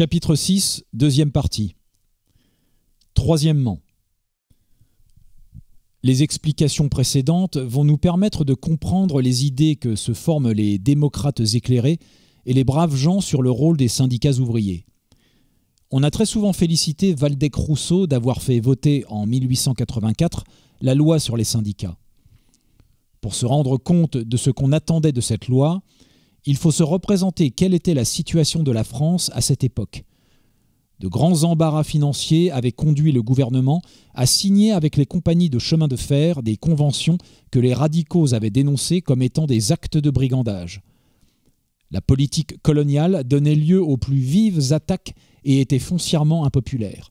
Chapitre 6, deuxième partie. Troisièmement, les explications précédentes vont nous permettre de comprendre les idées que se forment les démocrates éclairés et les braves gens sur le rôle des syndicats ouvriers. On a très souvent félicité Valdec Rousseau d'avoir fait voter en 1884 la loi sur les syndicats. Pour se rendre compte de ce qu'on attendait de cette loi, il faut se représenter quelle était la situation de la France à cette époque. De grands embarras financiers avaient conduit le gouvernement à signer avec les compagnies de chemin de fer des conventions que les radicaux avaient dénoncées comme étant des actes de brigandage. La politique coloniale donnait lieu aux plus vives attaques et était foncièrement impopulaire.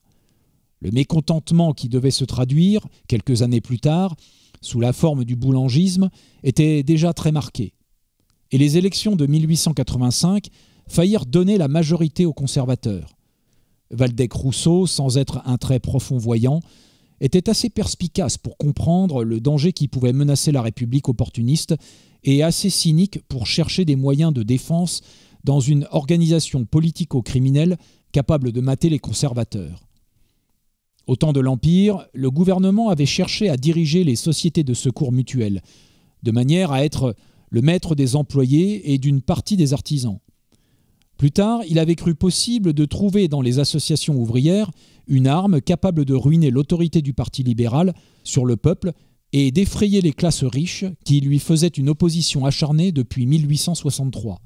Le mécontentement qui devait se traduire, quelques années plus tard, sous la forme du boulangisme, était déjà très marqué et les élections de 1885 faillirent donner la majorité aux conservateurs. Valdec Rousseau, sans être un très profond voyant, était assez perspicace pour comprendre le danger qui pouvait menacer la République opportuniste et assez cynique pour chercher des moyens de défense dans une organisation politico-criminelle capable de mater les conservateurs. Au temps de l'Empire, le gouvernement avait cherché à diriger les sociétés de secours mutuels, de manière à être le maître des employés et d'une partie des artisans. Plus tard, il avait cru possible de trouver dans les associations ouvrières une arme capable de ruiner l'autorité du Parti libéral sur le peuple et d'effrayer les classes riches qui lui faisaient une opposition acharnée depuis 1863.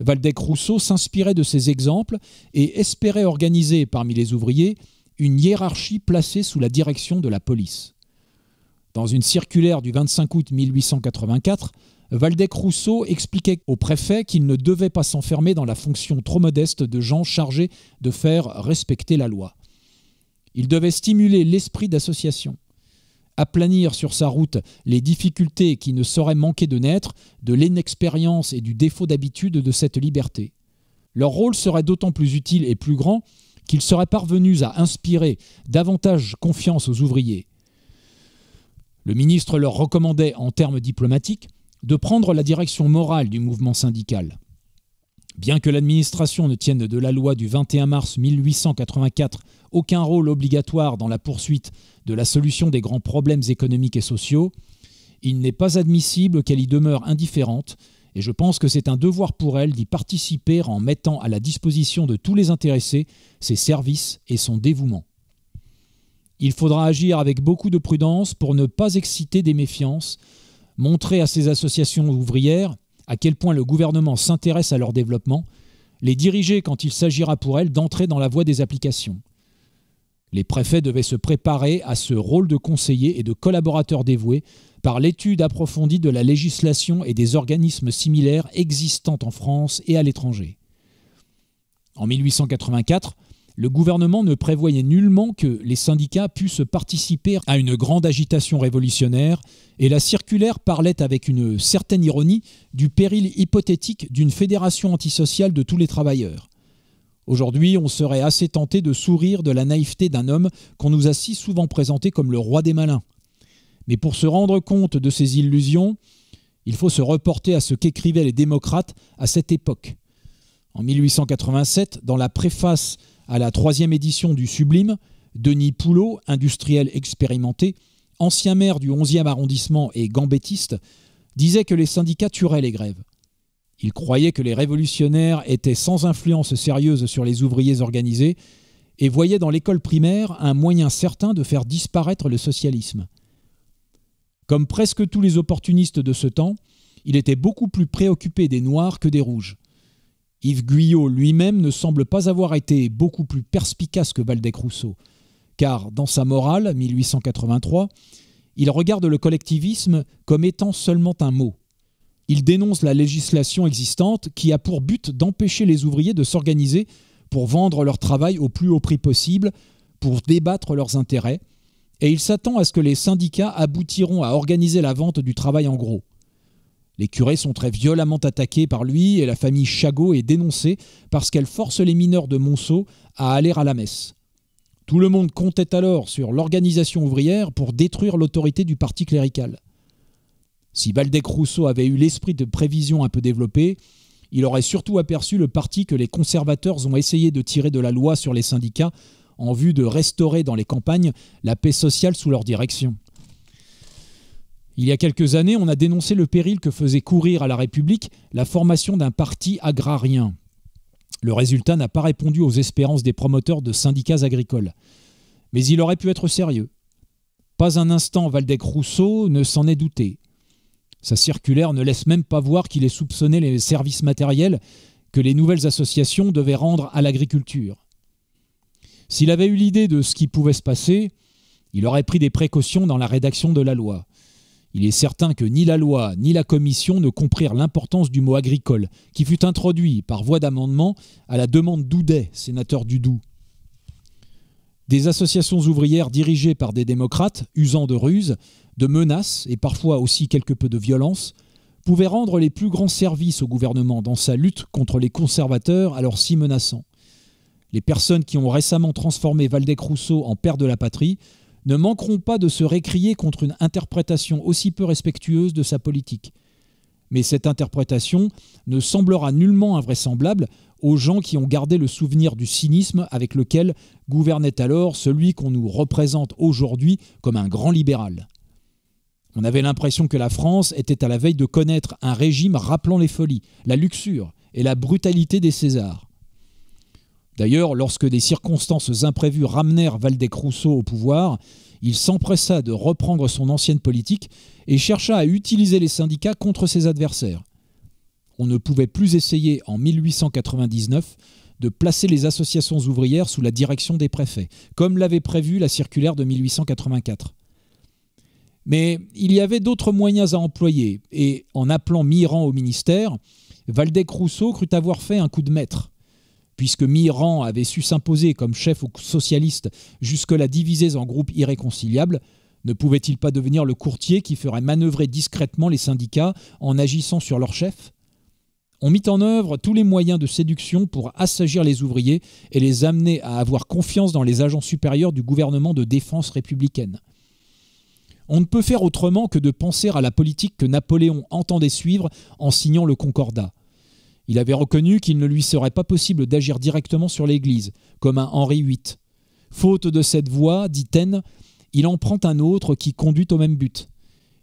Valdec Rousseau s'inspirait de ces exemples et espérait organiser parmi les ouvriers une hiérarchie placée sous la direction de la police. Dans une circulaire du 25 août 1884, Valdec Rousseau expliquait au préfet qu'il ne devait pas s'enfermer dans la fonction trop modeste de gens chargés de faire respecter la loi. Il devait stimuler l'esprit d'association, aplanir sur sa route les difficultés qui ne sauraient manquer de naître de l'inexpérience et du défaut d'habitude de cette liberté. Leur rôle serait d'autant plus utile et plus grand qu'ils seraient parvenus à inspirer davantage confiance aux ouvriers. Le ministre leur recommandait, en termes diplomatiques, de prendre la direction morale du mouvement syndical. Bien que l'administration ne tienne de la loi du 21 mars 1884 aucun rôle obligatoire dans la poursuite de la solution des grands problèmes économiques et sociaux, il n'est pas admissible qu'elle y demeure indifférente, et je pense que c'est un devoir pour elle d'y participer en mettant à la disposition de tous les intéressés ses services et son dévouement. Il faudra agir avec beaucoup de prudence pour ne pas exciter des méfiances montrer à ces associations ouvrières à quel point le gouvernement s'intéresse à leur développement, les diriger quand il s'agira pour elles d'entrer dans la voie des applications. Les préfets devaient se préparer à ce rôle de conseiller et de collaborateur dévoué par l'étude approfondie de la législation et des organismes similaires existants en France et à l'étranger. En 1884, le gouvernement ne prévoyait nullement que les syndicats pussent participer à une grande agitation révolutionnaire, et la circulaire parlait avec une certaine ironie du péril hypothétique d'une fédération antisociale de tous les travailleurs. Aujourd'hui, on serait assez tenté de sourire de la naïveté d'un homme qu'on nous a si souvent présenté comme le roi des malins. Mais pour se rendre compte de ces illusions, il faut se reporter à ce qu'écrivaient les démocrates à cette époque. En 1887, dans la préface à la troisième édition du Sublime, Denis Poulot, industriel expérimenté, ancien maire du 11e arrondissement et gambettiste, disait que les syndicats tueraient les grèves. Il croyait que les révolutionnaires étaient sans influence sérieuse sur les ouvriers organisés et voyait dans l'école primaire un moyen certain de faire disparaître le socialisme. Comme presque tous les opportunistes de ce temps, il était beaucoup plus préoccupé des Noirs que des Rouges. Yves Guyot lui-même ne semble pas avoir été beaucoup plus perspicace que Valdec Rousseau, car dans sa morale, 1883, il regarde le collectivisme comme étant seulement un mot. Il dénonce la législation existante qui a pour but d'empêcher les ouvriers de s'organiser pour vendre leur travail au plus haut prix possible, pour débattre leurs intérêts, et il s'attend à ce que les syndicats aboutiront à organiser la vente du travail en gros. Les curés sont très violemment attaqués par lui et la famille Chagot est dénoncée parce qu'elle force les mineurs de Monceau à aller à la messe. Tout le monde comptait alors sur l'organisation ouvrière pour détruire l'autorité du parti clérical. Si Baldec Rousseau avait eu l'esprit de prévision un peu développé, il aurait surtout aperçu le parti que les conservateurs ont essayé de tirer de la loi sur les syndicats en vue de restaurer dans les campagnes la paix sociale sous leur direction. Il y a quelques années, on a dénoncé le péril que faisait courir à la République la formation d'un parti agrarien. Le résultat n'a pas répondu aux espérances des promoteurs de syndicats agricoles. Mais il aurait pu être sérieux. Pas un instant Valdec-Rousseau ne s'en est douté. Sa circulaire ne laisse même pas voir qu'il ait soupçonné les services matériels que les nouvelles associations devaient rendre à l'agriculture. S'il avait eu l'idée de ce qui pouvait se passer, il aurait pris des précautions dans la rédaction de la loi. Il est certain que ni la loi ni la commission ne comprirent l'importance du mot agricole, qui fut introduit par voie d'amendement à la demande d'Oudet, sénateur du Doubs. Des associations ouvrières dirigées par des démocrates, usant de ruses, de menaces et parfois aussi quelque peu de violence, pouvaient rendre les plus grands services au gouvernement dans sa lutte contre les conservateurs alors si menaçants. Les personnes qui ont récemment transformé Valdec-Rousseau en père de la patrie ne manqueront pas de se récrier contre une interprétation aussi peu respectueuse de sa politique. Mais cette interprétation ne semblera nullement invraisemblable aux gens qui ont gardé le souvenir du cynisme avec lequel gouvernait alors celui qu'on nous représente aujourd'hui comme un grand libéral. On avait l'impression que la France était à la veille de connaître un régime rappelant les folies, la luxure et la brutalité des Césars. D'ailleurs, lorsque des circonstances imprévues ramenèrent Valdec-Rousseau au pouvoir, il s'empressa de reprendre son ancienne politique et chercha à utiliser les syndicats contre ses adversaires. On ne pouvait plus essayer en 1899 de placer les associations ouvrières sous la direction des préfets, comme l'avait prévu la circulaire de 1884. Mais il y avait d'autres moyens à employer, et en appelant Mirand au ministère, Valdec Rousseau crut avoir fait un coup de maître puisque Mirand avait su s'imposer comme chef aux socialistes jusque-là divisés en groupes irréconciliables, ne pouvait-il pas devenir le courtier qui ferait manœuvrer discrètement les syndicats en agissant sur leur chef On mit en œuvre tous les moyens de séduction pour assagir les ouvriers et les amener à avoir confiance dans les agents supérieurs du gouvernement de défense républicaine. On ne peut faire autrement que de penser à la politique que Napoléon entendait suivre en signant le Concordat. Il avait reconnu qu'il ne lui serait pas possible d'agir directement sur l'Église, comme un Henri VIII. Faute de cette voie, dit Taine, il en prend un autre qui conduit au même but.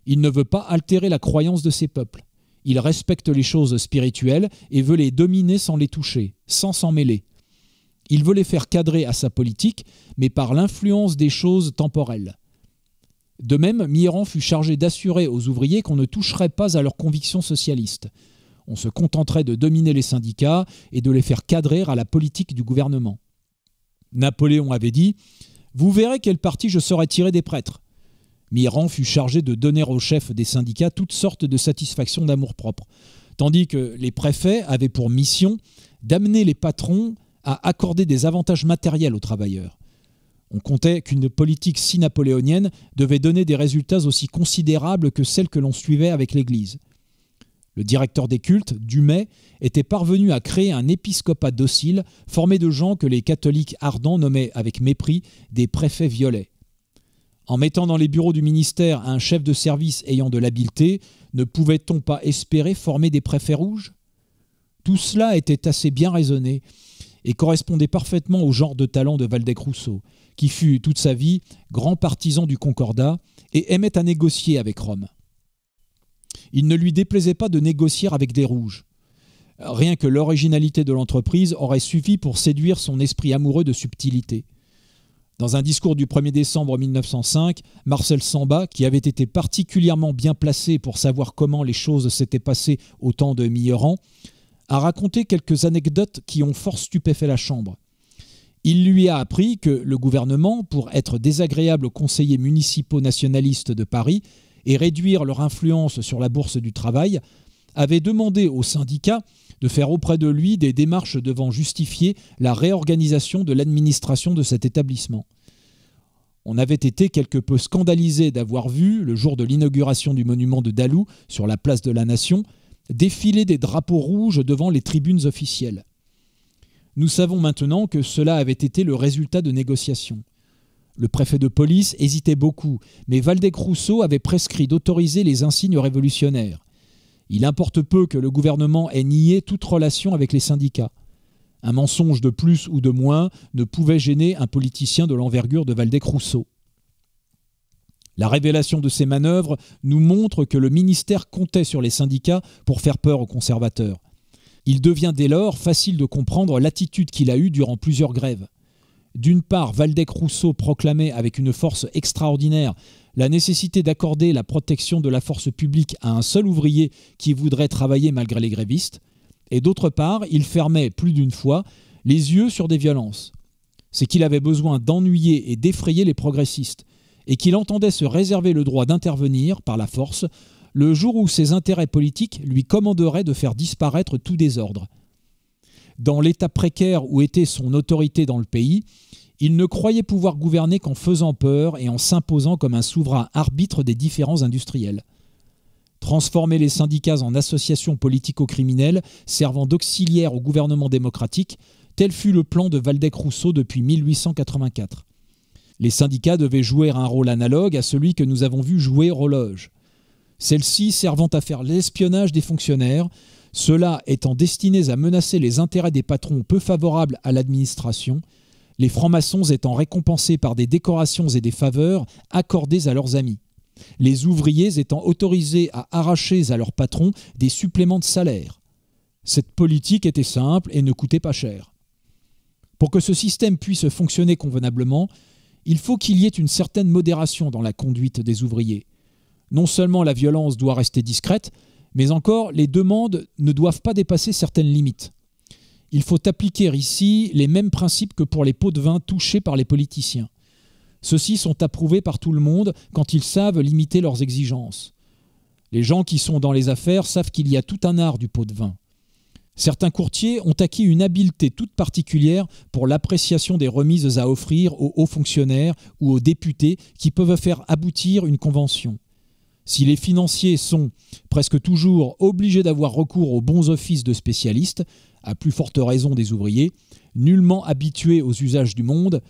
Il ne veut pas altérer la croyance de ses peuples. Il respecte les choses spirituelles et veut les dominer sans les toucher, sans s'en mêler. Il veut les faire cadrer à sa politique, mais par l'influence des choses temporelles. De même, Mirand fut chargé d'assurer aux ouvriers qu'on ne toucherait pas à leurs convictions socialistes. On se contenterait de dominer les syndicats et de les faire cadrer à la politique du gouvernement. Napoléon avait dit Vous verrez quel parti je saurai tirer des prêtres. Miran fut chargé de donner aux chefs des syndicats toutes sortes de satisfactions d'amour-propre, tandis que les préfets avaient pour mission d'amener les patrons à accorder des avantages matériels aux travailleurs. On comptait qu'une politique si napoléonienne devait donner des résultats aussi considérables que celles que l'on suivait avec l'Église. Le directeur des cultes, Dumay, était parvenu à créer un épiscopat docile formé de gens que les catholiques ardents nommaient avec mépris des préfets violets. En mettant dans les bureaux du ministère un chef de service ayant de l'habileté, ne pouvait-on pas espérer former des préfets rouges Tout cela était assez bien raisonné et correspondait parfaitement au genre de talent de Valdec Rousseau, qui fut toute sa vie grand partisan du Concordat et aimait à négocier avec Rome il ne lui déplaisait pas de négocier avec des rouges. Rien que l'originalité de l'entreprise aurait suffi pour séduire son esprit amoureux de subtilité. Dans un discours du 1er décembre 1905, Marcel Samba, qui avait été particulièrement bien placé pour savoir comment les choses s'étaient passées au temps de Milleran, a raconté quelques anecdotes qui ont fort stupéfait la Chambre. Il lui a appris que le gouvernement, pour être désagréable aux conseillers municipaux nationalistes de Paris, et réduire leur influence sur la bourse du travail, avait demandé au syndicat de faire auprès de lui des démarches devant justifier la réorganisation de l'administration de cet établissement. On avait été quelque peu scandalisé d'avoir vu, le jour de l'inauguration du monument de Dalou sur la place de la Nation, défiler des drapeaux rouges devant les tribunes officielles. Nous savons maintenant que cela avait été le résultat de négociations. Le préfet de police hésitait beaucoup, mais Valdec-Rousseau avait prescrit d'autoriser les insignes révolutionnaires. Il importe peu que le gouvernement ait nié toute relation avec les syndicats. Un mensonge de plus ou de moins ne pouvait gêner un politicien de l'envergure de Valdec-Rousseau. La révélation de ces manœuvres nous montre que le ministère comptait sur les syndicats pour faire peur aux conservateurs. Il devient dès lors facile de comprendre l'attitude qu'il a eue durant plusieurs grèves. D'une part, Valdec-Rousseau proclamait avec une force extraordinaire la nécessité d'accorder la protection de la force publique à un seul ouvrier qui voudrait travailler malgré les grévistes, et d'autre part, il fermait plus d'une fois les yeux sur des violences. C'est qu'il avait besoin d'ennuyer et d'effrayer les progressistes, et qu'il entendait se réserver le droit d'intervenir, par la force, le jour où ses intérêts politiques lui commanderaient de faire disparaître tout désordre dans l'état précaire où était son autorité dans le pays, il ne croyait pouvoir gouverner qu'en faisant peur et en s'imposant comme un souverain arbitre des différents industriels. Transformer les syndicats en associations politico-criminelles servant d'auxiliaires au gouvernement démocratique, tel fut le plan de Valdec-Rousseau depuis 1884. Les syndicats devaient jouer un rôle analogue à celui que nous avons vu jouer Rologe. Celle-ci servant à faire l'espionnage des fonctionnaires, cela étant destiné à menacer les intérêts des patrons peu favorables à l'administration, les francs-maçons étant récompensés par des décorations et des faveurs accordées à leurs amis, les ouvriers étant autorisés à arracher à leurs patrons des suppléments de salaire. Cette politique était simple et ne coûtait pas cher. Pour que ce système puisse fonctionner convenablement, il faut qu'il y ait une certaine modération dans la conduite des ouvriers. Non seulement la violence doit rester discrète, mais encore, les demandes ne doivent pas dépasser certaines limites. Il faut appliquer ici les mêmes principes que pour les pots de vin touchés par les politiciens. Ceux-ci sont approuvés par tout le monde quand ils savent limiter leurs exigences. Les gens qui sont dans les affaires savent qu'il y a tout un art du pot de vin. Certains courtiers ont acquis une habileté toute particulière pour l'appréciation des remises à offrir aux hauts fonctionnaires ou aux députés qui peuvent faire aboutir une convention. Si les financiers sont presque toujours obligés d'avoir recours aux bons offices de spécialistes, à plus forte raison des ouvriers, nullement habitués aux usages du monde,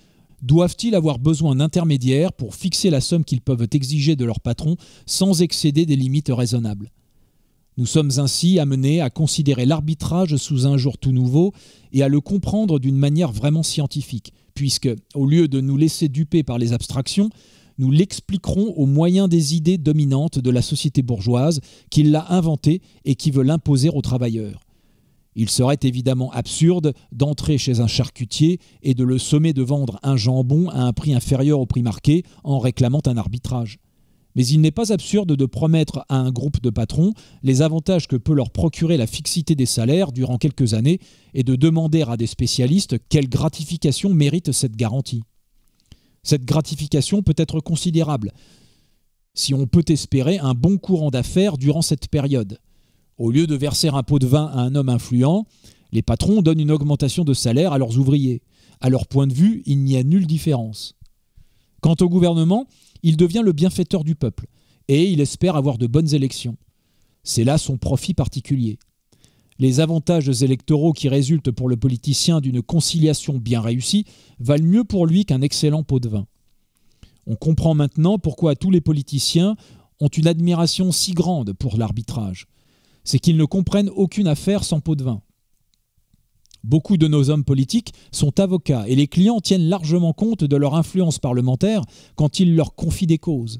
doivent-ils avoir besoin d'intermédiaires pour fixer la somme qu'ils peuvent exiger de leur patron sans excéder des limites raisonnables Nous sommes ainsi amenés à considérer l'arbitrage sous un jour tout nouveau et à le comprendre d'une manière vraiment scientifique, puisque, au lieu de nous laisser duper par les abstractions, nous l'expliquerons au moyen des idées dominantes de la société bourgeoise qui l'a inventée et qui veut l'imposer aux travailleurs. Il serait évidemment absurde d'entrer chez un charcutier et de le sommer de vendre un jambon à un prix inférieur au prix marqué en réclamant un arbitrage. Mais il n'est pas absurde de promettre à un groupe de patrons les avantages que peut leur procurer la fixité des salaires durant quelques années et de demander à des spécialistes quelle gratification mérite cette garantie. Cette gratification peut être considérable, si on peut espérer un bon courant d'affaires durant cette période. Au lieu de verser un pot de vin à un homme influent, les patrons donnent une augmentation de salaire à leurs ouvriers. À leur point de vue, il n'y a nulle différence. Quant au gouvernement, il devient le bienfaiteur du peuple, et il espère avoir de bonnes élections. C'est là son profit particulier. Les avantages électoraux qui résultent pour le politicien d'une conciliation bien réussie valent mieux pour lui qu'un excellent pot de vin. On comprend maintenant pourquoi tous les politiciens ont une admiration si grande pour l'arbitrage. C'est qu'ils ne comprennent aucune affaire sans pot de vin. Beaucoup de nos hommes politiques sont avocats et les clients tiennent largement compte de leur influence parlementaire quand ils leur confient des causes.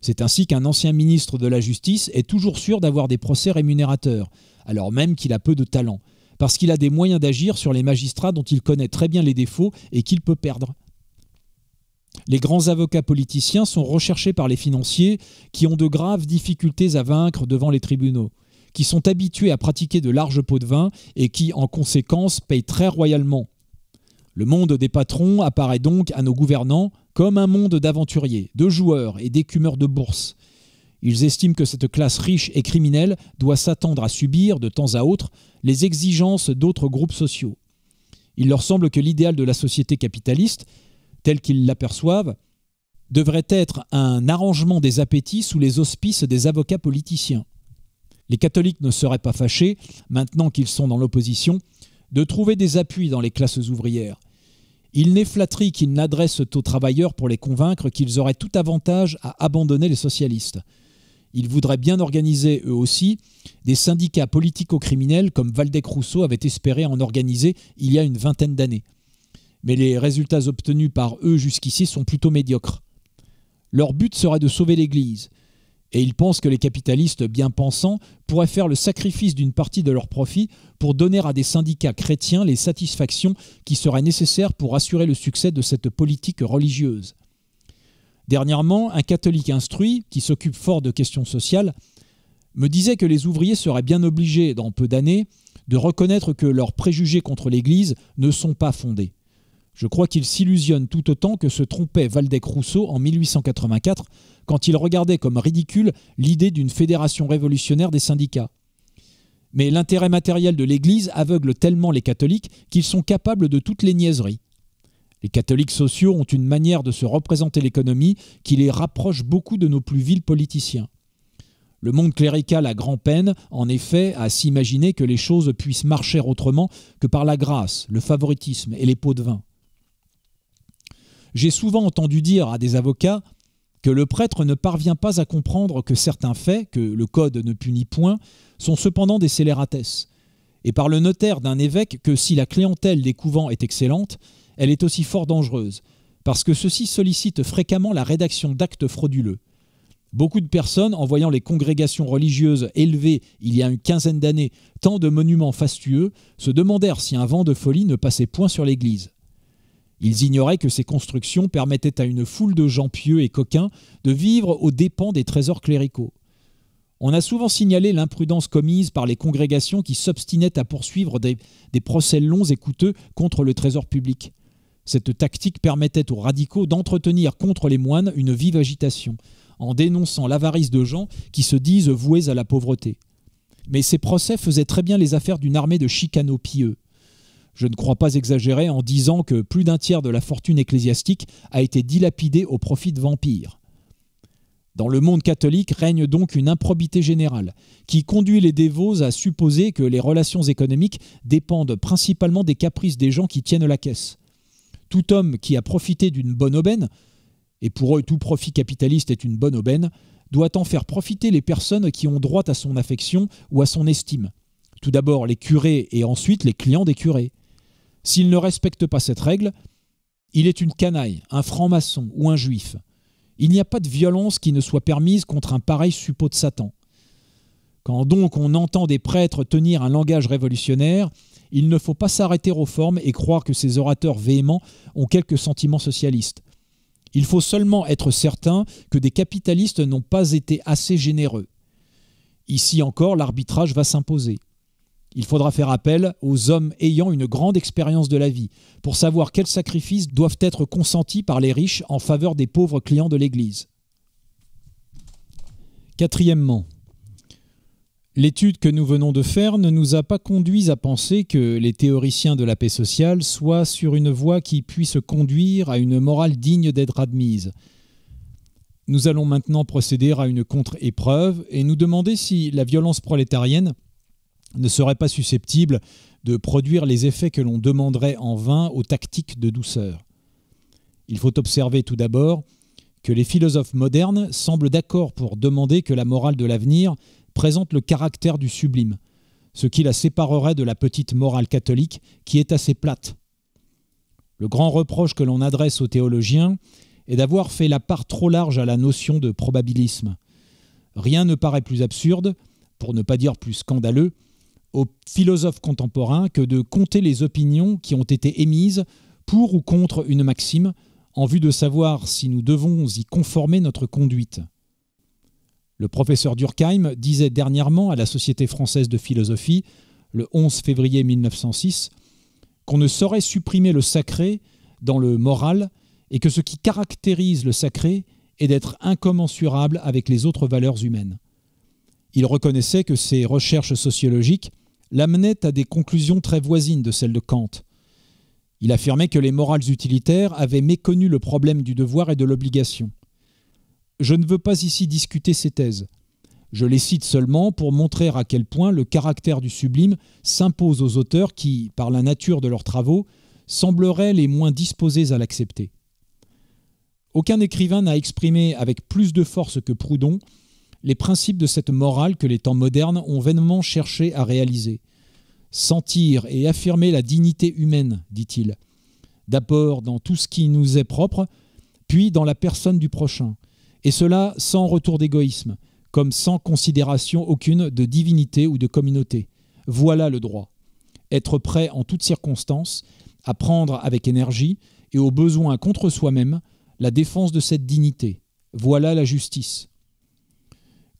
C'est ainsi qu'un ancien ministre de la Justice est toujours sûr d'avoir des procès rémunérateurs, alors même qu'il a peu de talent, parce qu'il a des moyens d'agir sur les magistrats dont il connaît très bien les défauts et qu'il peut perdre. Les grands avocats politiciens sont recherchés par les financiers qui ont de graves difficultés à vaincre devant les tribunaux, qui sont habitués à pratiquer de larges pots de vin et qui, en conséquence, payent très royalement, le monde des patrons apparaît donc à nos gouvernants comme un monde d'aventuriers, de joueurs et d'écumeurs de bourse. Ils estiment que cette classe riche et criminelle doit s'attendre à subir, de temps à autre, les exigences d'autres groupes sociaux. Il leur semble que l'idéal de la société capitaliste, tel qu'ils l'aperçoivent, devrait être un arrangement des appétits sous les auspices des avocats politiciens. Les catholiques ne seraient pas fâchés, maintenant qu'ils sont dans l'opposition, de trouver des appuis dans les classes ouvrières, il n'est flatterie qu'ils n'adressent aux travailleurs pour les convaincre qu'ils auraient tout avantage à abandonner les socialistes. Ils voudraient bien organiser, eux aussi, des syndicats politico-criminels comme Valdec Rousseau avait espéré en organiser il y a une vingtaine d'années. Mais les résultats obtenus par eux jusqu'ici sont plutôt médiocres. Leur but serait de sauver l'Église, et ils pensent que les capitalistes bien pensants pourraient faire le sacrifice d'une partie de leurs profits pour donner à des syndicats chrétiens les satisfactions qui seraient nécessaires pour assurer le succès de cette politique religieuse. Dernièrement, un catholique instruit, qui s'occupe fort de questions sociales, me disait que les ouvriers seraient bien obligés, dans peu d'années, de reconnaître que leurs préjugés contre l'Église ne sont pas fondés. Je crois qu'il s'illusionne tout autant que se trompait Valdec Rousseau en 1884, quand il regardait comme ridicule l'idée d'une fédération révolutionnaire des syndicats. Mais l'intérêt matériel de l'Église aveugle tellement les catholiques qu'ils sont capables de toutes les niaiseries. Les catholiques sociaux ont une manière de se représenter l'économie qui les rapproche beaucoup de nos plus vils politiciens. Le monde clérical a grand peine, en effet, à s'imaginer que les choses puissent marcher autrement que par la grâce, le favoritisme et les pots de vin. J'ai souvent entendu dire à des avocats que le prêtre ne parvient pas à comprendre que certains faits, que le Code ne punit point, sont cependant des scélératesses, et par le notaire d'un évêque que si la clientèle des couvents est excellente, elle est aussi fort dangereuse, parce que ceux-ci sollicitent fréquemment la rédaction d'actes frauduleux. Beaucoup de personnes, en voyant les congrégations religieuses élevées il y a une quinzaine d'années, tant de monuments fastueux, se demandèrent si un vent de folie ne passait point sur l'Église. Ils ignoraient que ces constructions permettaient à une foule de gens pieux et coquins de vivre aux dépens des trésors cléricaux. On a souvent signalé l'imprudence commise par les congrégations qui s'obstinaient à poursuivre des, procès longs et coûteux contre le trésor public. Cette tactique permettait aux radicaux d'entretenir contre les moines une vive agitation, en dénonçant l'avarice de gens qui se disent voués à la pauvreté. Mais ces procès faisaient très bien les affaires d'une armée de chicanos pieux je ne crois pas exagérer en disant que plus d'un tiers de la fortune ecclésiastique a été dilapidée au profit de vampires. Dans le monde catholique règne donc une improbité générale, qui conduit les dévots à supposer que les relations économiques dépendent principalement des caprices des gens qui tiennent la caisse. Tout homme qui a profité d'une bonne aubaine, et pour eux tout profit capitaliste est une bonne aubaine, doit en faire profiter les personnes qui ont droit à son affection ou à son estime. Tout d'abord les curés et ensuite les clients des curés. S'il ne respecte pas cette règle, il est une canaille, un franc-maçon ou un juif. Il n'y a pas de violence qui ne soit permise contre un pareil suppôt de Satan. Quand donc on entend des prêtres tenir un langage révolutionnaire, il ne faut pas s'arrêter aux formes et croire que ces orateurs véhéments ont quelques sentiments socialistes. Il faut seulement être certain que des capitalistes n'ont pas été assez généreux. Ici encore, l'arbitrage va s'imposer. Il faudra faire appel aux hommes ayant une grande expérience de la vie pour savoir quels sacrifices doivent être consentis par les riches en faveur des pauvres clients de l'Église. Quatrièmement, l'étude que nous venons de faire ne nous a pas conduits à penser que les théoriciens de la paix sociale soient sur une voie qui puisse conduire à une morale digne d'être admise. Nous allons maintenant procéder à une contre-épreuve et nous demander si la violence prolétarienne ne serait pas susceptible de produire les effets que l'on demanderait en vain aux tactiques de douceur. Il faut observer tout d'abord que les philosophes modernes semblent d'accord pour demander que la morale de l'avenir présente le caractère du sublime, ce qui la séparerait de la petite morale catholique qui est assez plate. Le grand reproche que l'on adresse aux théologiens est d'avoir fait la part trop large à la notion de probabilisme. Rien ne paraît plus absurde, pour ne pas dire plus scandaleux, aux philosophes contemporains que de compter les opinions qui ont été émises pour ou contre une maxime, en vue de savoir si nous devons y conformer notre conduite. Le professeur Durkheim disait dernièrement à la Société française de philosophie, le 11 février 1906, qu'on ne saurait supprimer le sacré dans le moral et que ce qui caractérise le sacré est d'être incommensurable avec les autres valeurs humaines. Il reconnaissait que ses recherches sociologiques l'amenait à des conclusions très voisines de celles de Kant. Il affirmait que les morales utilitaires avaient méconnu le problème du devoir et de l'obligation. Je ne veux pas ici discuter ces thèses. Je les cite seulement pour montrer à quel point le caractère du sublime s'impose aux auteurs qui, par la nature de leurs travaux, sembleraient les moins disposés à l'accepter. Aucun écrivain n'a exprimé avec plus de force que Proudhon les principes de cette morale que les temps modernes ont vainement cherché à réaliser. Sentir et affirmer la dignité humaine, dit-il, d'abord dans tout ce qui nous est propre, puis dans la personne du prochain, et cela sans retour d'égoïsme, comme sans considération aucune de divinité ou de communauté. Voilà le droit. Être prêt en toutes circonstances, à prendre avec énergie et au besoin contre soi-même la défense de cette dignité. Voilà la justice.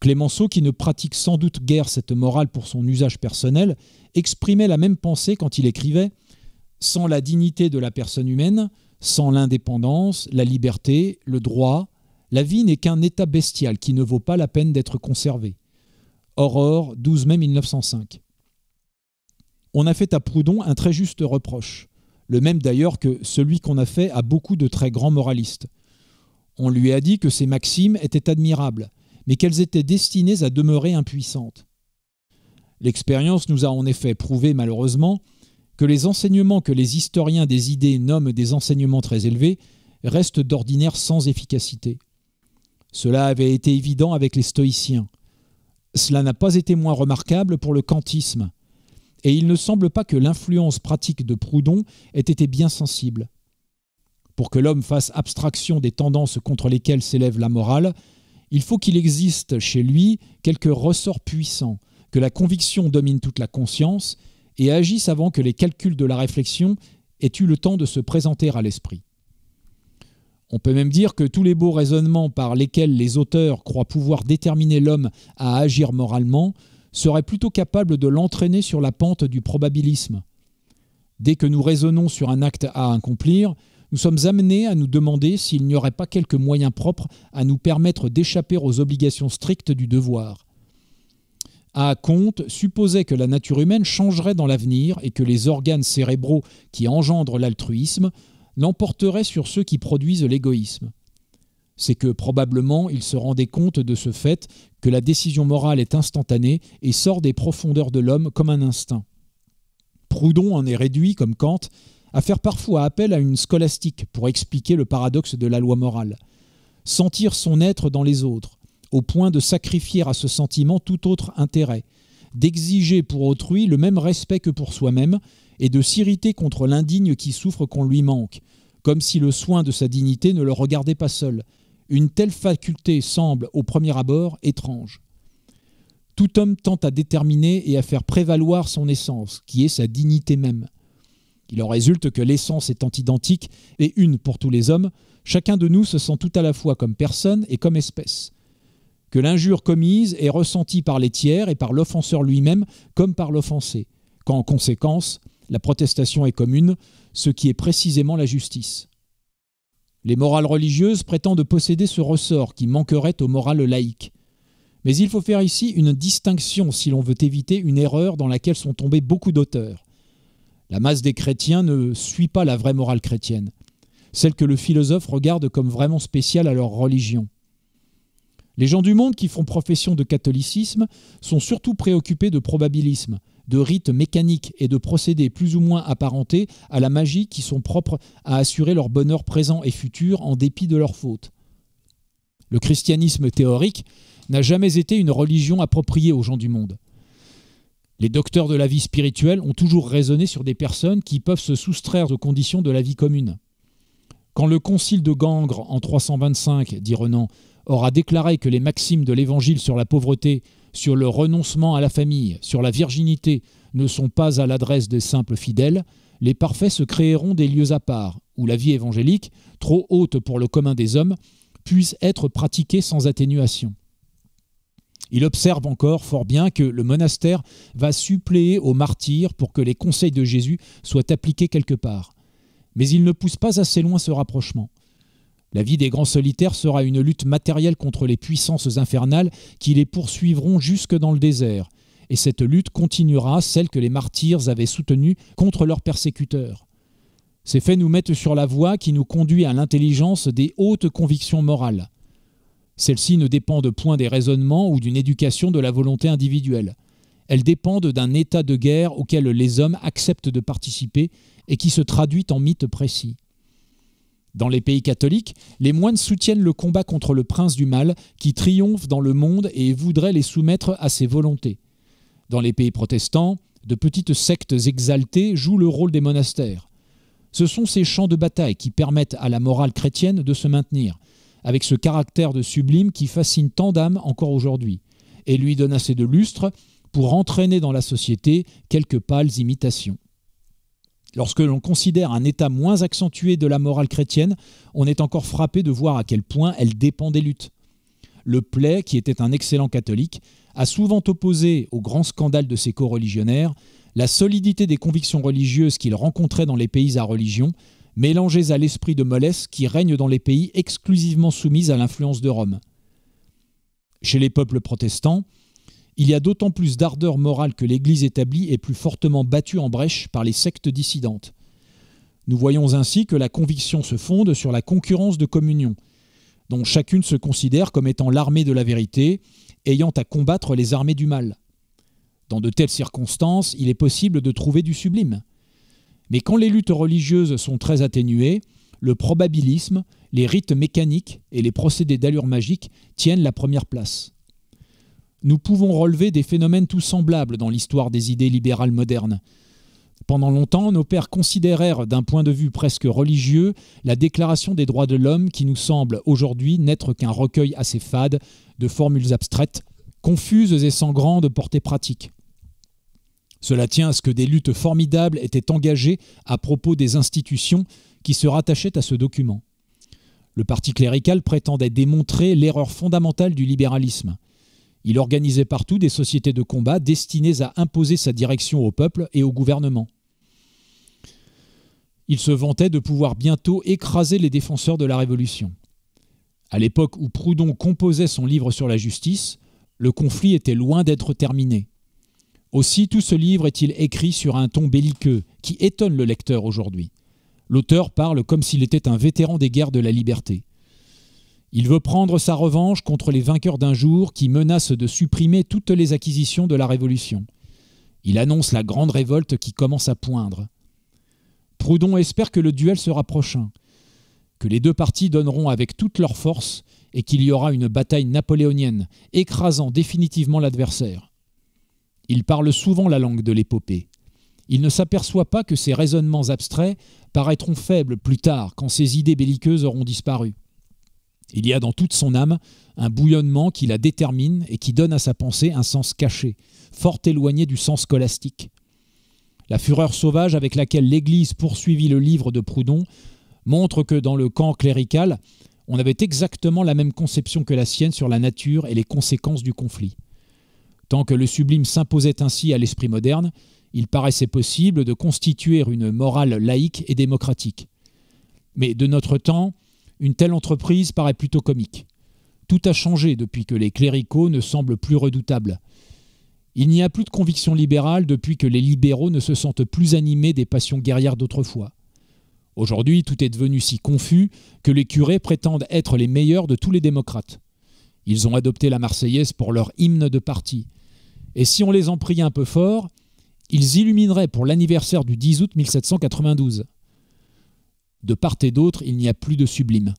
Clémenceau, qui ne pratique sans doute guère cette morale pour son usage personnel, exprimait la même pensée quand il écrivait Sans la dignité de la personne humaine, sans l'indépendance, la liberté, le droit, la vie n'est qu'un état bestial qui ne vaut pas la peine d'être conservé. Aurore, 12 mai 1905. On a fait à Proudhon un très juste reproche, le même d'ailleurs que celui qu'on a fait à beaucoup de très grands moralistes. On lui a dit que ses maximes étaient admirables, mais qu'elles étaient destinées à demeurer impuissantes. L'expérience nous a en effet prouvé malheureusement que les enseignements que les historiens des idées nomment des enseignements très élevés restent d'ordinaire sans efficacité. Cela avait été évident avec les stoïciens. Cela n'a pas été moins remarquable pour le kantisme. Et il ne semble pas que l'influence pratique de Proudhon ait été bien sensible. Pour que l'homme fasse abstraction des tendances contre lesquelles s'élève la morale, il faut qu'il existe chez lui quelques ressorts puissants, que la conviction domine toute la conscience et agisse avant que les calculs de la réflexion aient eu le temps de se présenter à l'esprit. On peut même dire que tous les beaux raisonnements par lesquels les auteurs croient pouvoir déterminer l'homme à agir moralement seraient plutôt capables de l'entraîner sur la pente du probabilisme. Dès que nous raisonnons sur un acte à accomplir, nous sommes amenés à nous demander s'il n'y aurait pas quelques moyens propres à nous permettre d'échapper aux obligations strictes du devoir. A. Comte supposait que la nature humaine changerait dans l'avenir et que les organes cérébraux qui engendrent l'altruisme l'emporteraient sur ceux qui produisent l'égoïsme. C'est que probablement il se rendait compte de ce fait que la décision morale est instantanée et sort des profondeurs de l'homme comme un instinct. Proudhon en est réduit, comme Kant, à faire parfois appel à une scolastique pour expliquer le paradoxe de la loi morale. Sentir son être dans les autres, au point de sacrifier à ce sentiment tout autre intérêt, d'exiger pour autrui le même respect que pour soi-même, et de s'irriter contre l'indigne qui souffre qu'on lui manque, comme si le soin de sa dignité ne le regardait pas seul. Une telle faculté semble, au premier abord, étrange. Tout homme tend à déterminer et à faire prévaloir son essence, qui est sa dignité même. Il en résulte que l'essence étant identique et une pour tous les hommes, chacun de nous se sent tout à la fois comme personne et comme espèce. Que l'injure commise est ressentie par les tiers et par l'offenseur lui-même comme par l'offensé, quand en conséquence, la protestation est commune, ce qui est précisément la justice. Les morales religieuses prétendent posséder ce ressort qui manquerait aux morales laïques. Mais il faut faire ici une distinction si l'on veut éviter une erreur dans laquelle sont tombés beaucoup d'auteurs. La masse des chrétiens ne suit pas la vraie morale chrétienne, celle que le philosophe regarde comme vraiment spéciale à leur religion. Les gens du monde qui font profession de catholicisme sont surtout préoccupés de probabilisme, de rites mécaniques et de procédés plus ou moins apparentés à la magie qui sont propres à assurer leur bonheur présent et futur en dépit de leurs fautes. Le christianisme théorique n'a jamais été une religion appropriée aux gens du monde. Les docteurs de la vie spirituelle ont toujours raisonné sur des personnes qui peuvent se soustraire aux conditions de la vie commune. Quand le concile de Gangre en 325, dit Renan, aura déclaré que les maximes de l'Évangile sur la pauvreté, sur le renoncement à la famille, sur la virginité ne sont pas à l'adresse des simples fidèles, les parfaits se créeront des lieux à part, où la vie évangélique, trop haute pour le commun des hommes, puisse être pratiquée sans atténuation. Il observe encore fort bien que le monastère va suppléer aux martyrs pour que les conseils de Jésus soient appliqués quelque part. Mais il ne pousse pas assez loin ce rapprochement. La vie des grands solitaires sera une lutte matérielle contre les puissances infernales qui les poursuivront jusque dans le désert, et cette lutte continuera celle que les martyrs avaient soutenue contre leurs persécuteurs. Ces faits nous mettent sur la voie qui nous conduit à l'intelligence des hautes convictions morales. Celles-ci ne dépendent point des raisonnements ou d'une éducation de la volonté individuelle. Elles dépendent d'un état de guerre auquel les hommes acceptent de participer et qui se traduit en mythe précis. Dans les pays catholiques, les moines soutiennent le combat contre le prince du mal qui triomphe dans le monde et voudrait les soumettre à ses volontés. Dans les pays protestants, de petites sectes exaltées jouent le rôle des monastères. Ce sont ces champs de bataille qui permettent à la morale chrétienne de se maintenir, avec ce caractère de sublime qui fascine tant d'âmes encore aujourd'hui, et lui donne assez de lustre pour entraîner dans la société quelques pâles imitations. Lorsque l'on considère un état moins accentué de la morale chrétienne, on est encore frappé de voir à quel point elle dépend des luttes. Le Play, qui était un excellent catholique, a souvent opposé au grand scandale de ses co-religionnaires la solidité des convictions religieuses qu'il rencontrait dans les pays à religion mélangés à l'esprit de mollesse qui règne dans les pays exclusivement soumis à l'influence de Rome. Chez les peuples protestants, il y a d'autant plus d'ardeur morale que l'Église établie est plus fortement battue en brèche par les sectes dissidentes. Nous voyons ainsi que la conviction se fonde sur la concurrence de communion, dont chacune se considère comme étant l'armée de la vérité, ayant à combattre les armées du mal. Dans de telles circonstances, il est possible de trouver du sublime. Mais quand les luttes religieuses sont très atténuées, le probabilisme, les rites mécaniques et les procédés d'allure magique tiennent la première place. Nous pouvons relever des phénomènes tout semblables dans l'histoire des idées libérales modernes. Pendant longtemps, nos pères considérèrent d'un point de vue presque religieux la déclaration des droits de l'homme qui nous semble aujourd'hui n'être qu'un recueil assez fade de formules abstraites, confuses et sans grande portée pratique. Cela tient à ce que des luttes formidables étaient engagées à propos des institutions qui se rattachaient à ce document. Le parti clérical prétendait démontrer l'erreur fondamentale du libéralisme. Il organisait partout des sociétés de combat destinées à imposer sa direction au peuple et au gouvernement. Il se vantait de pouvoir bientôt écraser les défenseurs de la Révolution. À l'époque où Proudhon composait son livre sur la justice, le conflit était loin d'être terminé. Aussi tout ce livre est-il écrit sur un ton belliqueux, qui étonne le lecteur aujourd'hui. L'auteur parle comme s'il était un vétéran des guerres de la liberté. Il veut prendre sa revanche contre les vainqueurs d'un jour qui menacent de supprimer toutes les acquisitions de la Révolution. Il annonce la grande révolte qui commence à poindre. Proudhon espère que le duel sera prochain, que les deux parties donneront avec toutes leurs forces et qu'il y aura une bataille napoléonienne, écrasant définitivement l'adversaire. Il parle souvent la langue de l'épopée. Il ne s'aperçoit pas que ses raisonnements abstraits paraîtront faibles plus tard, quand ses idées belliqueuses auront disparu. Il y a dans toute son âme un bouillonnement qui la détermine et qui donne à sa pensée un sens caché, fort éloigné du sens scolastique. La fureur sauvage avec laquelle l'Église poursuivit le livre de Proudhon montre que dans le camp clérical, on avait exactement la même conception que la sienne sur la nature et les conséquences du conflit. Tant que le sublime s'imposait ainsi à l'esprit moderne, il paraissait possible de constituer une morale laïque et démocratique. Mais de notre temps, une telle entreprise paraît plutôt comique. Tout a changé depuis que les cléricaux ne semblent plus redoutables. Il n'y a plus de conviction libérale depuis que les libéraux ne se sentent plus animés des passions guerrières d'autrefois. Aujourd'hui, tout est devenu si confus que les curés prétendent être les meilleurs de tous les démocrates. Ils ont adopté la Marseillaise pour leur hymne de parti. Et si on les en priait un peu fort, ils illumineraient pour l'anniversaire du 10 août 1792. De part et d'autre, il n'y a plus de sublime.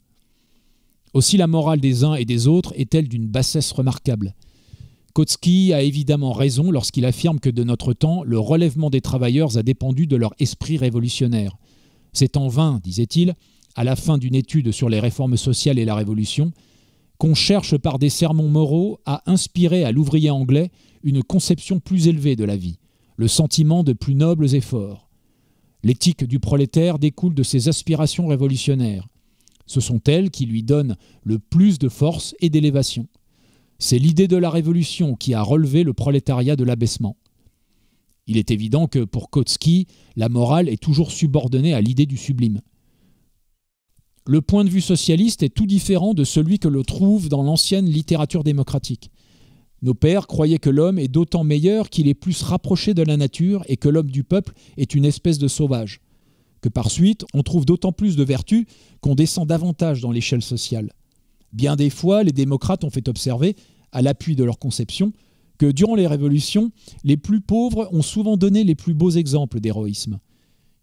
Aussi la morale des uns et des autres est-elle d'une bassesse remarquable. Kotsky a évidemment raison lorsqu'il affirme que de notre temps, le relèvement des travailleurs a dépendu de leur esprit révolutionnaire. C'est en vain, disait-il, à la fin d'une étude sur les réformes sociales et la Révolution, qu'on cherche par des sermons moraux à inspirer à l'ouvrier anglais une conception plus élevée de la vie, le sentiment de plus nobles efforts. L'éthique du prolétaire découle de ses aspirations révolutionnaires. Ce sont elles qui lui donnent le plus de force et d'élévation. C'est l'idée de la révolution qui a relevé le prolétariat de l'abaissement. Il est évident que pour Kotsky, la morale est toujours subordonnée à l'idée du sublime le point de vue socialiste est tout différent de celui que l'on trouve dans l'ancienne littérature démocratique. Nos pères croyaient que l'homme est d'autant meilleur qu'il est plus rapproché de la nature et que l'homme du peuple est une espèce de sauvage, que par suite on trouve d'autant plus de vertus qu'on descend davantage dans l'échelle sociale. Bien des fois, les démocrates ont fait observer, à l'appui de leur conception, que durant les révolutions, les plus pauvres ont souvent donné les plus beaux exemples d'héroïsme.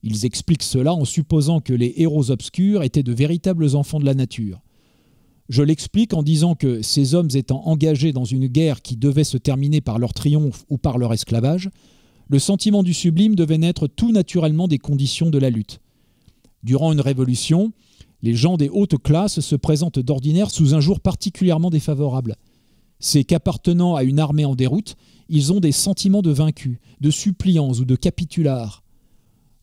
Ils expliquent cela en supposant que les héros obscurs étaient de véritables enfants de la nature. Je l'explique en disant que ces hommes étant engagés dans une guerre qui devait se terminer par leur triomphe ou par leur esclavage, le sentiment du sublime devait naître tout naturellement des conditions de la lutte. Durant une révolution, les gens des hautes classes se présentent d'ordinaire sous un jour particulièrement défavorable. C'est qu'appartenant à une armée en déroute, ils ont des sentiments de vaincus, de suppliants ou de capitulards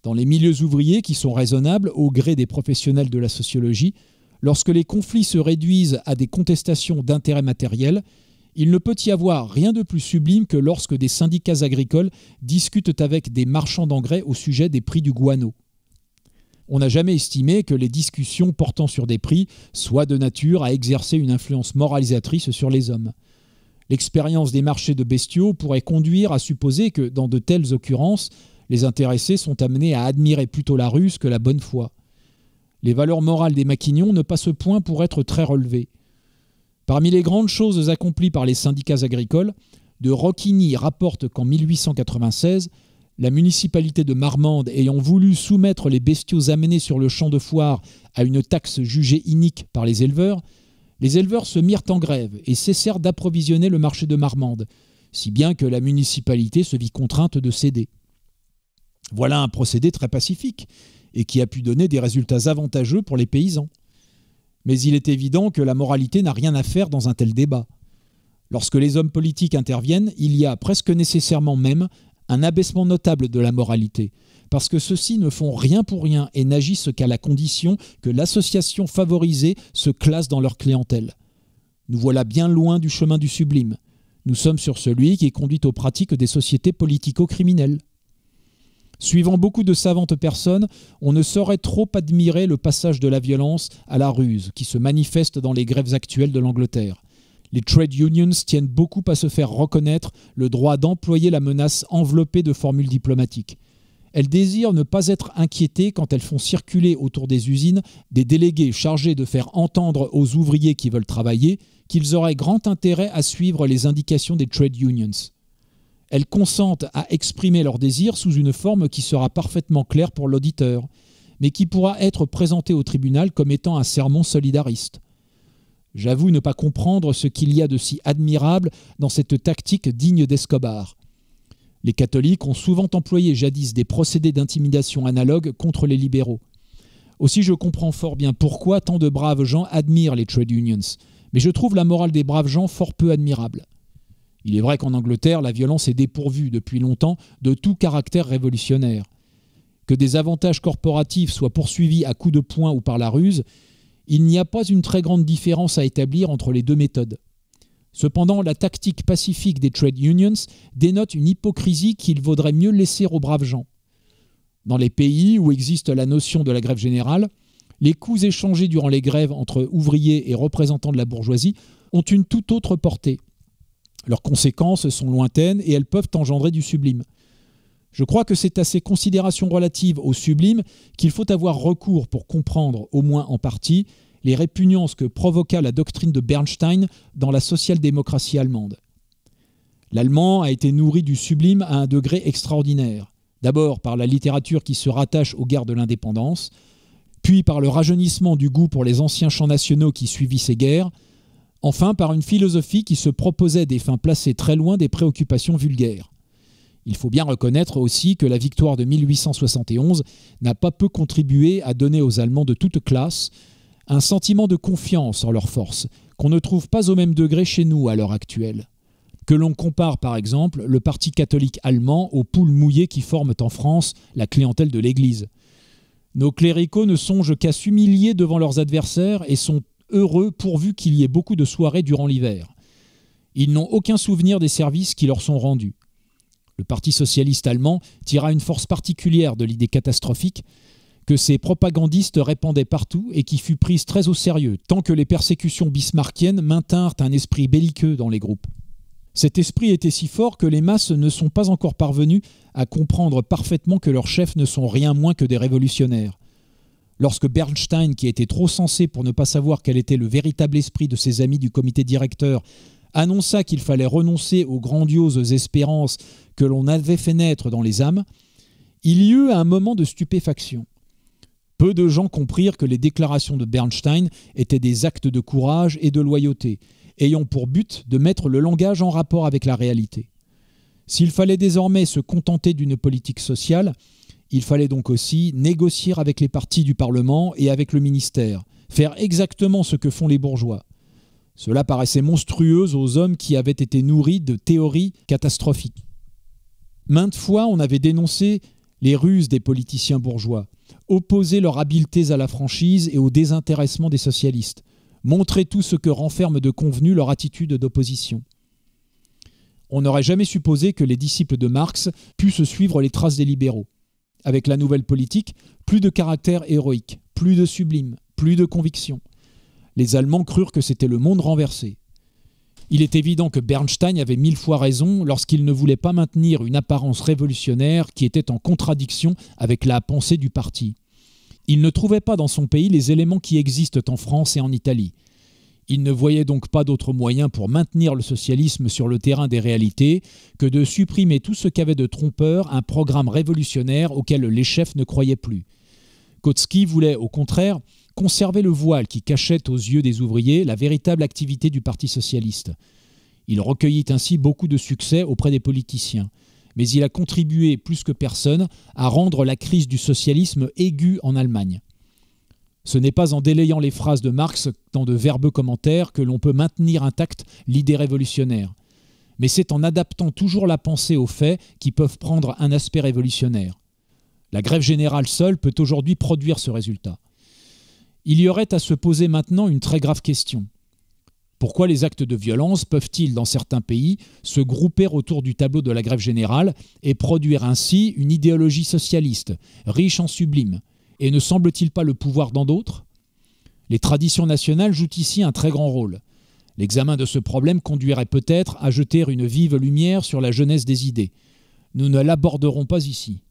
dans les milieux ouvriers qui sont raisonnables au gré des professionnels de la sociologie, lorsque les conflits se réduisent à des contestations d'intérêts matériels, il ne peut y avoir rien de plus sublime que lorsque des syndicats agricoles discutent avec des marchands d'engrais au sujet des prix du guano. On n'a jamais estimé que les discussions portant sur des prix soient de nature à exercer une influence moralisatrice sur les hommes. L'expérience des marchés de bestiaux pourrait conduire à supposer que, dans de telles occurrences, les intéressés sont amenés à admirer plutôt la ruse que la bonne foi. Les valeurs morales des maquignons ne passent point pour être très relevées. Parmi les grandes choses accomplies par les syndicats agricoles, de Roquigny rapporte qu'en 1896, la municipalité de Marmande ayant voulu soumettre les bestiaux amenés sur le champ de foire à une taxe jugée inique par les éleveurs, les éleveurs se mirent en grève et cessèrent d'approvisionner le marché de Marmande, si bien que la municipalité se vit contrainte de céder. Voilà un procédé très pacifique et qui a pu donner des résultats avantageux pour les paysans. Mais il est évident que la moralité n'a rien à faire dans un tel débat. Lorsque les hommes politiques interviennent, il y a presque nécessairement même un abaissement notable de la moralité, parce que ceux-ci ne font rien pour rien et n'agissent qu'à la condition que l'association favorisée se classe dans leur clientèle. Nous voilà bien loin du chemin du sublime. Nous sommes sur celui qui est conduit aux pratiques des sociétés politico-criminelles. Suivant beaucoup de savantes personnes, on ne saurait trop admirer le passage de la violence à la ruse qui se manifeste dans les grèves actuelles de l'Angleterre. Les trade unions tiennent beaucoup à se faire reconnaître le droit d'employer la menace enveloppée de formules diplomatiques. Elles désirent ne pas être inquiétées quand elles font circuler autour des usines des délégués chargés de faire entendre aux ouvriers qui veulent travailler qu'ils auraient grand intérêt à suivre les indications des trade unions. Elles consentent à exprimer leurs désirs sous une forme qui sera parfaitement claire pour l'auditeur, mais qui pourra être présentée au tribunal comme étant un sermon solidariste. J'avoue ne pas comprendre ce qu'il y a de si admirable dans cette tactique digne d'Escobar. Les catholiques ont souvent employé jadis des procédés d'intimidation analogues contre les libéraux. Aussi je comprends fort bien pourquoi tant de braves gens admirent les trade unions, mais je trouve la morale des braves gens fort peu admirable. Il est vrai qu'en Angleterre, la violence est dépourvue depuis longtemps de tout caractère révolutionnaire. Que des avantages corporatifs soient poursuivis à coups de poing ou par la ruse, il n'y a pas une très grande différence à établir entre les deux méthodes. Cependant, la tactique pacifique des trade unions dénote une hypocrisie qu'il vaudrait mieux laisser aux braves gens. Dans les pays où existe la notion de la grève générale, les coups échangés durant les grèves entre ouvriers et représentants de la bourgeoisie ont une toute autre portée. Leurs conséquences sont lointaines et elles peuvent engendrer du sublime. Je crois que c'est à ces considérations relatives au sublime qu'il faut avoir recours pour comprendre, au moins en partie, les répugnances que provoqua la doctrine de Bernstein dans la social-démocratie allemande. L'allemand a été nourri du sublime à un degré extraordinaire, d'abord par la littérature qui se rattache aux guerres de l'indépendance, puis par le rajeunissement du goût pour les anciens chants nationaux qui suivit ces guerres, Enfin, par une philosophie qui se proposait des fins placées très loin des préoccupations vulgaires. Il faut bien reconnaître aussi que la victoire de 1871 n'a pas peu contribué à donner aux Allemands de toute classe un sentiment de confiance en leurs forces, qu'on ne trouve pas au même degré chez nous à l'heure actuelle. Que l'on compare par exemple le Parti catholique allemand aux poules mouillées qui forment en France la clientèle de l'Église. Nos cléricaux ne songent qu'à s'humilier devant leurs adversaires et sont heureux pourvu qu'il y ait beaucoup de soirées durant l'hiver. Ils n'ont aucun souvenir des services qui leur sont rendus. Le Parti socialiste allemand tira une force particulière de l'idée catastrophique que ses propagandistes répandaient partout et qui fut prise très au sérieux, tant que les persécutions bismarckiennes maintinrent un esprit belliqueux dans les groupes. Cet esprit était si fort que les masses ne sont pas encore parvenues à comprendre parfaitement que leurs chefs ne sont rien moins que des révolutionnaires lorsque Bernstein, qui était trop sensé pour ne pas savoir quel était le véritable esprit de ses amis du comité directeur, annonça qu'il fallait renoncer aux grandioses espérances que l'on avait fait naître dans les âmes, il y eut un moment de stupéfaction. Peu de gens comprirent que les déclarations de Bernstein étaient des actes de courage et de loyauté, ayant pour but de mettre le langage en rapport avec la réalité. S'il fallait désormais se contenter d'une politique sociale, il fallait donc aussi négocier avec les partis du Parlement et avec le ministère, faire exactement ce que font les bourgeois. Cela paraissait monstrueux aux hommes qui avaient été nourris de théories catastrophiques. Maintes fois, on avait dénoncé les ruses des politiciens bourgeois, opposé leurs habiletés à la franchise et au désintéressement des socialistes, montré tout ce que renferme de convenu leur attitude d'opposition. On n'aurait jamais supposé que les disciples de Marx pussent suivre les traces des libéraux avec la nouvelle politique, plus de caractère héroïque, plus de sublime, plus de conviction. Les Allemands crurent que c'était le monde renversé. Il est évident que Bernstein avait mille fois raison lorsqu'il ne voulait pas maintenir une apparence révolutionnaire qui était en contradiction avec la pensée du parti. Il ne trouvait pas dans son pays les éléments qui existent en France et en Italie. Il ne voyait donc pas d'autre moyen pour maintenir le socialisme sur le terrain des réalités que de supprimer tout ce qu'avait de trompeur un programme révolutionnaire auquel les chefs ne croyaient plus. Kotsky voulait, au contraire, conserver le voile qui cachait aux yeux des ouvriers la véritable activité du Parti socialiste. Il recueillit ainsi beaucoup de succès auprès des politiciens, mais il a contribué plus que personne à rendre la crise du socialisme aiguë en Allemagne. Ce n'est pas en délayant les phrases de Marx dans de verbeux commentaires que l'on peut maintenir intacte l'idée révolutionnaire, mais c'est en adaptant toujours la pensée aux faits qui peuvent prendre un aspect révolutionnaire. La grève générale seule peut aujourd'hui produire ce résultat. Il y aurait à se poser maintenant une très grave question. Pourquoi les actes de violence peuvent-ils, dans certains pays, se grouper autour du tableau de la grève générale et produire ainsi une idéologie socialiste, riche en sublime, et ne semble-t-il pas le pouvoir dans d'autres Les traditions nationales jouent ici un très grand rôle. L'examen de ce problème conduirait peut-être à jeter une vive lumière sur la jeunesse des idées. Nous ne l'aborderons pas ici.